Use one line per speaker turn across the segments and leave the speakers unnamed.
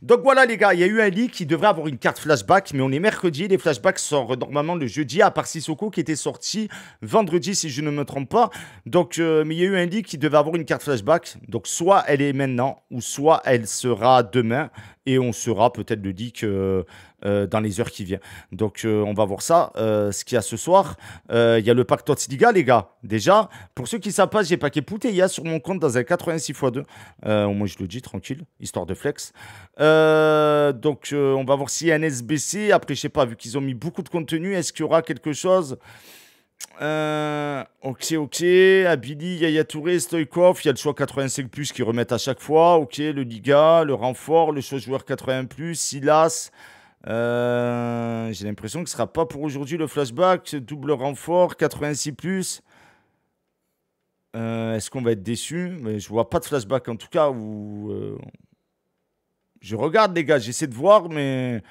Donc voilà les gars, il y a eu un lit qui devrait avoir une carte flashback, mais on est mercredi, les flashbacks sortent normalement le jeudi, à part Sissoko qui était sorti vendredi si je ne me trompe pas. Donc euh, mais il y a eu un lit qui devait avoir une carte flashback, donc soit elle est maintenant ou soit elle sera demain et on sera peut-être le DIC euh, euh, dans les heures qui viennent. Donc euh, on va voir ça, ce qu'il y a ce soir. Il y a le de Totsliga, les gars. Déjà, pour ceux qui ne savent pas, j'ai Il pouté a sur mon compte dans un 86x2. au moins je le dis tranquille, histoire de flex. donc on va voir s'il y a un SBC. Après, je sais pas, vu qu'ils ont mis beaucoup de contenu, est-ce qu'il y aura quelque chose euh, ok, ok. Abili, Yaya Touré, Stoikov. Il y a le choix 85 plus qui remettent à chaque fois. Ok, le Liga, le renfort, le choix joueur 80 plus, Silas. Euh, j'ai l'impression que ce ne sera pas pour aujourd'hui le flashback. Double renfort, 86 plus. Euh, est-ce qu'on va être déçu Mais je vois pas de flashback en tout cas. Je regarde les gars, j'essaie de voir, mais.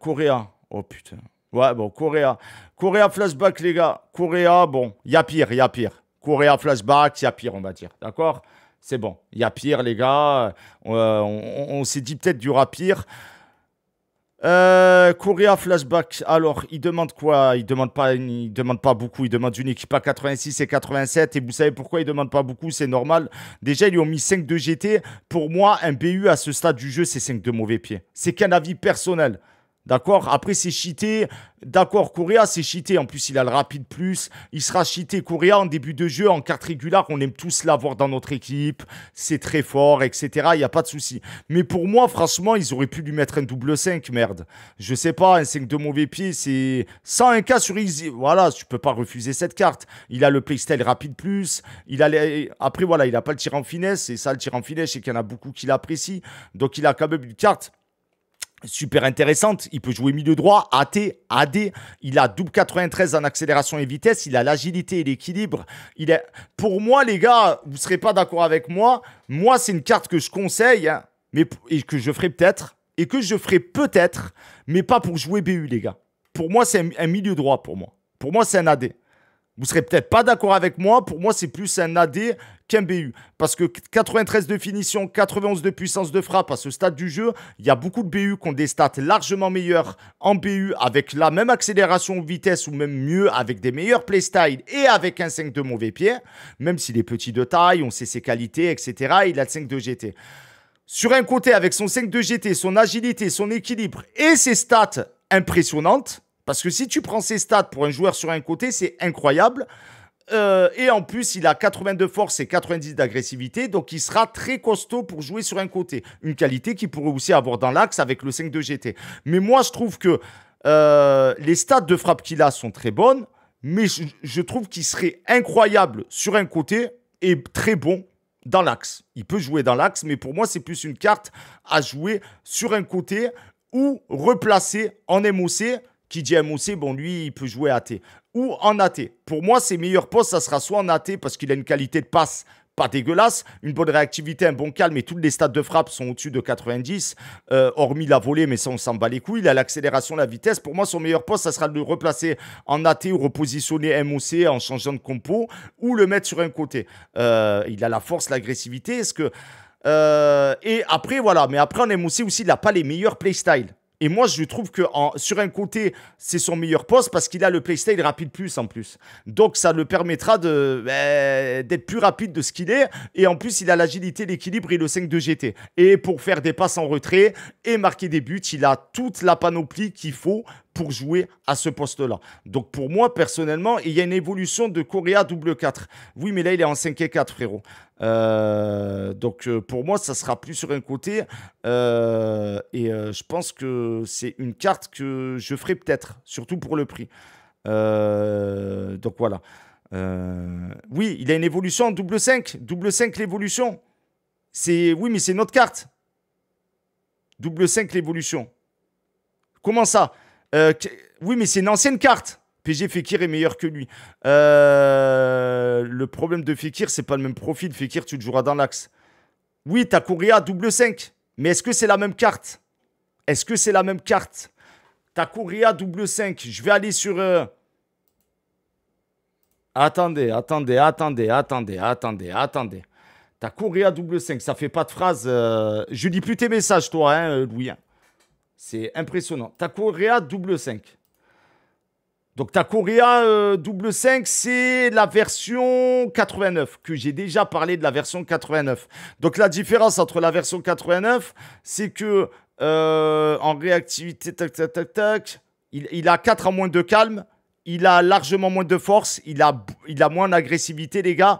Coréa. Oh putain. Ouais, bon, Coréa. Coréa flashback, les gars. coréa bon, il y a pire, il y a pire. Coréa flashback, il y a pire, on va dire. D'accord C'est bon. Il y a pire, les gars. Euh, on, s'est dit peut-être du pire. Euh, flashback. Alors, il demande quoi Il demande pas, il demande pas beaucoup. Il demande une équipe à 86 et 87. Et vous savez pourquoi il demande pas beaucoup C'est normal. Déjà, ils lui ont mis 5 de GT. Pour moi, un BU à ce stade du jeu, c'est 5 de mauvais pied. C'est qu'un avis personnel. D'accord Après, c'est cheaté. D'accord, Correa, c'est cheaté. En plus, il a le rapide plus. Il sera cheaté. Correa, en début de jeu, en carte régulière, on aime tous l'avoir dans notre équipe. C'est très fort, etc. Il n'y a pas de souci. Mais pour moi, franchement, ils auraient pu lui mettre un double 5, merde. Je sais pas, un 5 de mauvais pied, c'est 101K sur Easy. Voilà, tu peux pas refuser cette carte. Il a le playstyle rapide plus. Il a Après, voilà, il n'a pas le tir en finesse. Et ça, le tir en finesse, c'est qu'il y en a beaucoup qui l'apprécient. Donc, il a quand même une carte super intéressante. Il peut jouer milieu droit, AT, AD. Il a double 93 en accélération et vitesse. Il a l'agilité et l'équilibre. Il est... Pour moi, les gars, vous ne serez pas d'accord avec moi. Moi, c'est une carte que je conseille, hein, mais... et que je ferai peut-être. Et que je ferai peut-être, mais pas pour jouer BU, les gars. Pour moi, c'est un milieu droit, pour moi. Pour moi, c'est un AD. Vous serez peut-être pas d'accord avec moi. Pour moi, c'est plus un AD qu'un BU. Parce que 93 de finition, 91 de puissance de frappe à ce stade du jeu, il y a beaucoup de BU qui ont des stats largement meilleurs en BU avec la même accélération vitesse ou même mieux avec des meilleurs playstyles et avec un 5 de mauvais pied. Même s'il est petit de taille, on sait ses qualités, etc. Il a le 5 de GT. Sur un côté, avec son 5 de GT, son agilité, son équilibre et ses stats impressionnantes, parce que si tu prends ses stats pour un joueur sur un côté, c'est incroyable. Euh, et en plus, il a 82 force et 90 d'agressivité, donc il sera très costaud pour jouer sur un côté. Une qualité qu'il pourrait aussi avoir dans l'axe avec le 5 de GT. Mais moi, je trouve que euh, les stats de frappe qu'il a sont très bonnes, mais je, je trouve qu'il serait incroyable sur un côté et très bon dans l'axe. Il peut jouer dans l'axe, mais pour moi, c'est plus une carte à jouer sur un côté ou replacer en MOC dit MOC bon, lui, il peut jouer AT. Ou en AT. Pour moi, ses meilleurs postes, ça sera soit en AT parce qu'il a une qualité de passe pas dégueulasse, une bonne réactivité, un bon calme et toutes les stats de frappe sont au-dessus de 90, euh, hormis la volée, mais ça on s'en bat les couilles, il a l'accélération, la vitesse, pour moi son meilleur poste ça sera de le replacer en AT ou repositionner MOC en changeant de compo ou le mettre sur un côté. Euh, il a la force, l'agressivité, est-ce que... Euh, et après voilà, mais après en MOC aussi il n'a pas les meilleurs playstyles. Et moi, je trouve que en, sur un côté, c'est son meilleur poste parce qu'il a le playstyle rapide plus en plus. Donc, ça le permettra ben, d'être plus rapide de ce qu'il est. Et en plus, il a l'agilité, l'équilibre et le 5 de GT. Et pour faire des passes en retrait et marquer des buts, il a toute la panoplie qu'il faut pour jouer à ce poste-là. Donc pour moi, personnellement, il y a une évolution de Correa double 4. Oui, mais là, il est en 5 et 4, frérot. Euh, donc euh, pour moi, ça sera plus sur un côté. Euh, et je pense que c'est une carte que je ferai peut-être, surtout pour le prix. donc voilà. oui, il a une évolution en double 5. Double 5, l'évolution. C'est Oui, mais c'est notre carte. Double 5, l'évolution. Comment ça euh, oui, mais c'est une ancienne carte. PG Fekir est meilleur que lui. Euh, le problème de Fekir, c'est pas le même profil. Fekir, tu te joueras dans l'axe. Oui, ta Kouria double 5. Mais est-ce que c'est la même carte Est-ce que c'est la même carte Ta Kouria double 5. Je vais aller sur. Euh, attendez, attendez, attendez, attendez, attendez, attendez. T'as Kouria double 5. Ça fait pas de phrase. Je lis plus tes messages, toi, hein, Louis. Hein. C'est impressionnant. Takorea double 5. Donc Ta euh, double 5, c'est la version 89, que j'ai déjà parlé de la version 89. Donc la différence entre la version 89, c'est que euh, en réactivité, tac, tac, tac, il, a 4 à moins de calme, il a largement moins de force, il a, il a moins d'agressivité, les gars.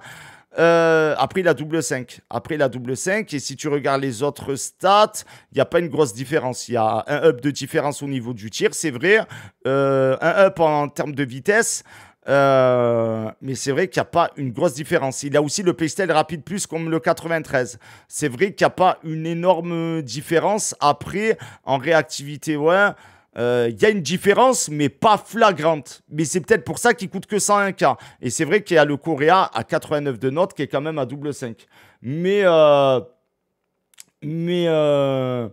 Euh, après, la double 5. Après, la double 5. Et si tu regardes les autres stats, il n'y a pas une grosse différence. Il y a un up de différence au niveau du tir, c'est vrai. Euh, un up en termes de vitesse. Euh, mais c'est vrai qu'il n'y a pas une grosse différence. Il a aussi le playstyle rapide plus comme le 93. C'est vrai qu'il n'y a pas une énorme différence. Après, en réactivité, ouais il euh, y a une différence, mais pas flagrante. Mais c'est peut-être pour ça qu'il coûte que 101K. Et c'est vrai qu'il y a le Coréa à 89 de note, qui est quand même à double 5. Mais... Euh, mais... Euh,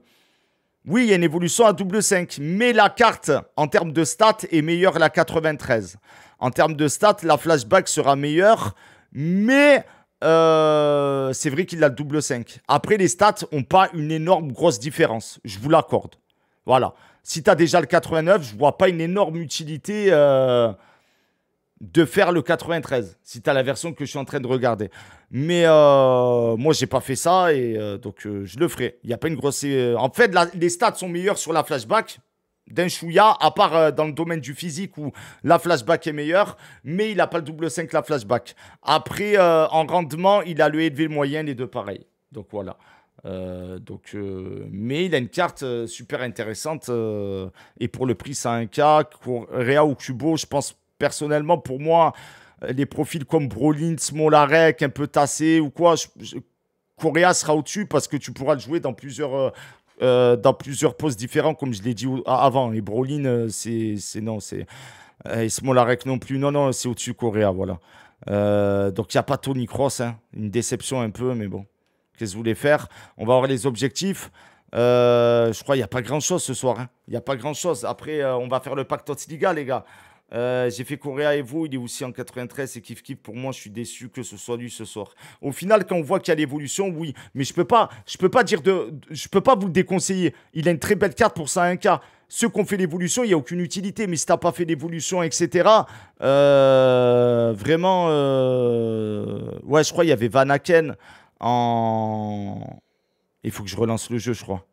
oui, il y a une évolution à double 5. Mais la carte, en termes de stats, est meilleure à la 93. En termes de stats, la flashback sera meilleure. Mais... c'est vrai qu'il a le double 5. Après, les stats n'ont pas une énorme grosse différence. Je vous l'accorde. Voilà. Si tu as déjà le 89, je vois pas une énorme utilité euh, de faire le 93, si tu as la version que je suis en train de regarder. Mais moi, euh, moi, j'ai pas fait ça, et euh, donc je le ferai. Il a pas une grosse... En fait, les stats sont meilleurs sur la flashback d'un à part dans le domaine du physique où la flashback est meilleure, mais il n'a pas le double 5 la flashback. Après, en rendement, il a le élevé moyen, les deux pareils. Donc voilà. Euh, donc, euh, mais il a une carte euh, super intéressante et pour le prix un cas. Réa ou Kubo, je pense personnellement pour moi, les profils comme Brolin, Smolarek, un peu tassé ou quoi, Coréa sera au-dessus parce que tu pourras le jouer dans plusieurs, dans plusieurs postes différents, comme je l'ai dit avant. Et Brolin, c'est non, c'est. Et Smolarek non plus, non, non, c'est au-dessus Correa, voilà. donc il n'y a pas Tony Cross, hein. une déception un peu, mais bon. Qu'est-ce que vous voulez faire On va avoir les objectifs. Euh, je crois qu'il n'y a pas grand-chose ce soir. Hein. Il n'y a pas grand-chose. Après, euh, on va faire le pacte Liga, les gars. Euh, j'ai fait Correa et vous, il est aussi en 93 et kiff kiff. Pour moi, je suis déçu que ce soit lui ce soir. Au final, quand on voit qu'il y a l'évolution, oui, mais je peux pas, je peux pas dire de, je peux pas vous le déconseiller. Il a une très belle carte pour ça un k Ceux qui ont fait l'évolution, il n'y a aucune utilité. Mais si tu n'as pas fait l'évolution, etc., vraiment, ouais, je crois il y avait Van Aken en. Il faut que je relance le jeu, je crois.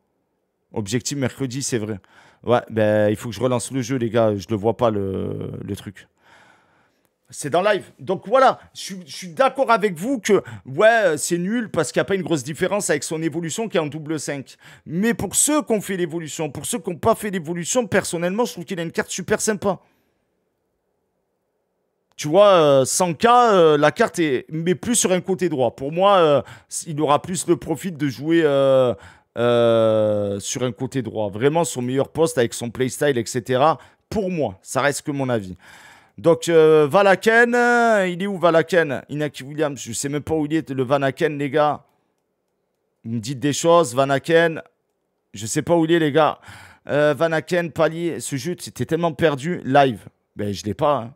Objectif mercredi, c'est vrai. Ouais, ben, il faut que je relance le jeu, les gars. Je le vois pas, le, truc. C'est dans live. Donc voilà, je, suis d'accord avec vous que, ouais, c'est nul parce qu'il n'y a pas une grosse différence avec son évolution qui est en double 5. Mais pour ceux qui ont fait l'évolution, pour ceux qui n'ont pas fait l'évolution, personnellement, je trouve qu'il a une carte super sympa. Tu vois, euh, sans K, euh, la carte est, mais plus sur un côté droit. Pour moi, euh, il aura plus le profit de jouer sur un côté droit. Vraiment son meilleur poste avec son playstyle, etc. Pour moi, ça reste que mon avis. Donc, Valaken, il est où Valaken Inaki Williams, je ne sais même pas où il est, le Vanaken, les gars. me dites des choses, Vanaken. Je ne sais pas où il est, les gars. Vanaken, Palier, ce jute, c'était tellement perdu. Live. Ben, je l'ai pas. Hein.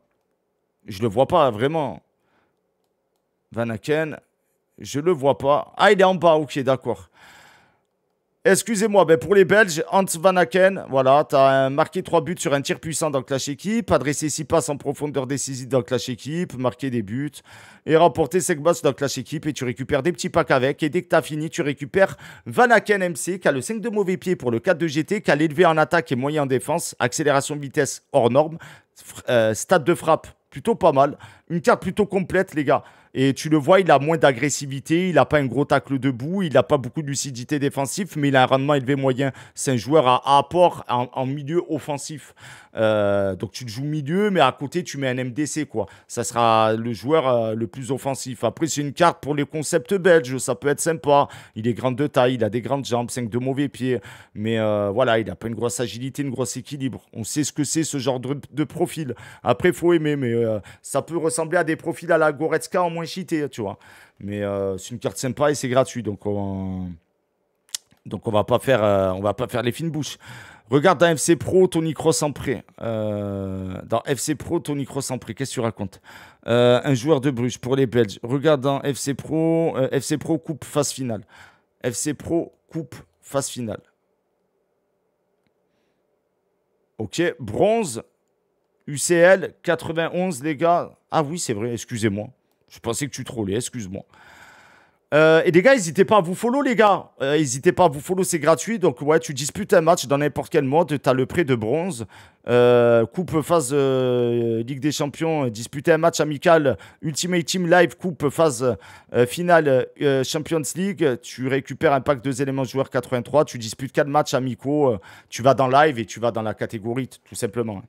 Je le vois pas, vraiment. Vanaken. Aken, je le vois pas. Ah, il est en bas, ok, d'accord. Excusez-moi, ben pour les Belges, Hans Vanaken. Aken, voilà, as marqué 3 buts sur un tir puissant dans Clash Équipe, adressé 6 passes en profondeur décisive dans Clash Équipe, marqué des buts, et remporté 5 boss dans Clash Équipe, et tu récupères des petits packs avec, et dès que t'as fini, tu récupères Vanaken MC, qui a le 5 de mauvais pied pour le 4 de GT, qui a l'élevé en attaque et moyen en défense, accélération de vitesse hors norme, euh, stade de frappe plutôt pas mal une carte plutôt complète, les gars. Et tu le vois, il a moins d'agressivité, il n'a pas un gros tacle debout, il n'a pas beaucoup de lucidité défensif mais il a un rendement élevé moyen. C'est un joueur à apport en, milieu offensif. Euh, donc tu le joues milieu, mais à côté, tu mets un MDC, quoi. Ça sera le joueur euh, le plus offensif. Après, c'est une carte pour les concepts belges, ça peut être sympa. Il est grand de taille, il a des grandes jambes, 5 de mauvais pieds. Mais euh, voilà, il n'a pas une grosse agilité, une grosse équilibre. On sait ce que c'est ce genre de, profil. Après, faut aimer, mais ça peut ressembler ressembler à des profils à la Goretzka en moins cheaté, tu vois. Mais euh, c'est une carte sympa et c'est gratuit, donc on... donc on va pas faire, euh, on va pas faire les fines bouches. Regarde dans FC Pro, Tony Cross en prêt. Euh, dans FC Pro, Tony Cross en prêt. Qu'est-ce que tu racontes Un joueur de Bruges pour les Belges. Regarde dans FC Pro, FC Pro Coupe phase finale. FC Pro Coupe phase finale. Ok, bronze, UCL 91, les gars. Ah oui, c'est vrai, excusez-moi. Je pensais que tu trollais, excuse-moi. Euh, et les gars, n'hésitez pas à vous follow, les gars. Euh, n'hésitez pas à vous follow, c'est gratuit. Donc, ouais, tu disputes un match dans n'importe quel mode. Tu as le prêt de bronze. Euh, coupe phase Ligue des Champions. Disputer un match amical. Ultimate Team Live. Coupe phase finale Champions League. Tu récupères un pack deux éléments joueurs 83. Tu disputes quatre matchs amicaux. tu vas dans live et tu vas dans la catégorie, tout simplement.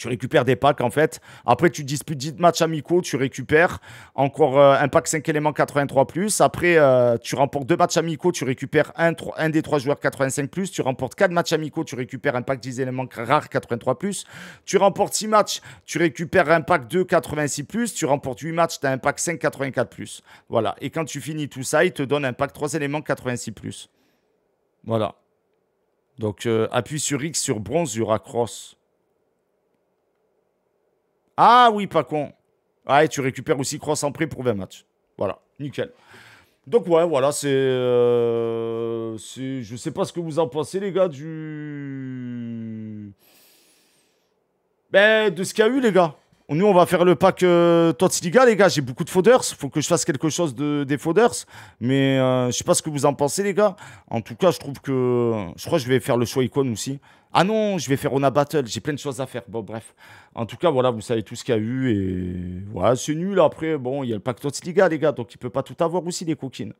Tu récupères des packs, en fait. Après, tu disputes 10 matchs amicaux, tu récupères encore euh, un pack 5 éléments 83+. Plus. Après, euh, tu remportes 2 matchs amicaux, tu récupères un, un des 3 joueurs 85+. Plus. Tu remportes 4 matchs amicaux, tu récupères un pack 10 éléments rares 83+. Tu remportes 6 matchs, tu récupères un pack 2 86+. Plus. Tu remportes 8 matchs, tu as un pack 5 84+. Plus. Voilà. Et quand tu finis tout ça, il te donne un pack 3 éléments 86+. Voilà. Donc, euh, appuie sur X sur bronze, sur ah oui, pas con. Ah, et tu récupères aussi croissant prix pour 20 matchs. Voilà, nickel. Donc ouais, voilà, c'est... Je euh, je sais pas ce que vous en pensez, les gars, du... Ben, de ce qu'il y a eu, les gars. Nous, on va faire le pack euh, les gars. J'ai beaucoup de Il Faut que je fasse quelque chose de, des Fodders. Mais euh, je sais pas ce que vous en pensez, les gars. En tout cas, je trouve que. Je crois que je vais faire le choix Icon aussi. Ah non, je vais faire Ona Battle. J'ai plein de choses à faire. Bon, bref. En tout cas, voilà, vous savez tout ce qu'il y a eu. Et voilà, c'est nul. Après, bon, il y a le pack Totsliga, les gars. Donc, il peut pas tout avoir aussi, les coquines.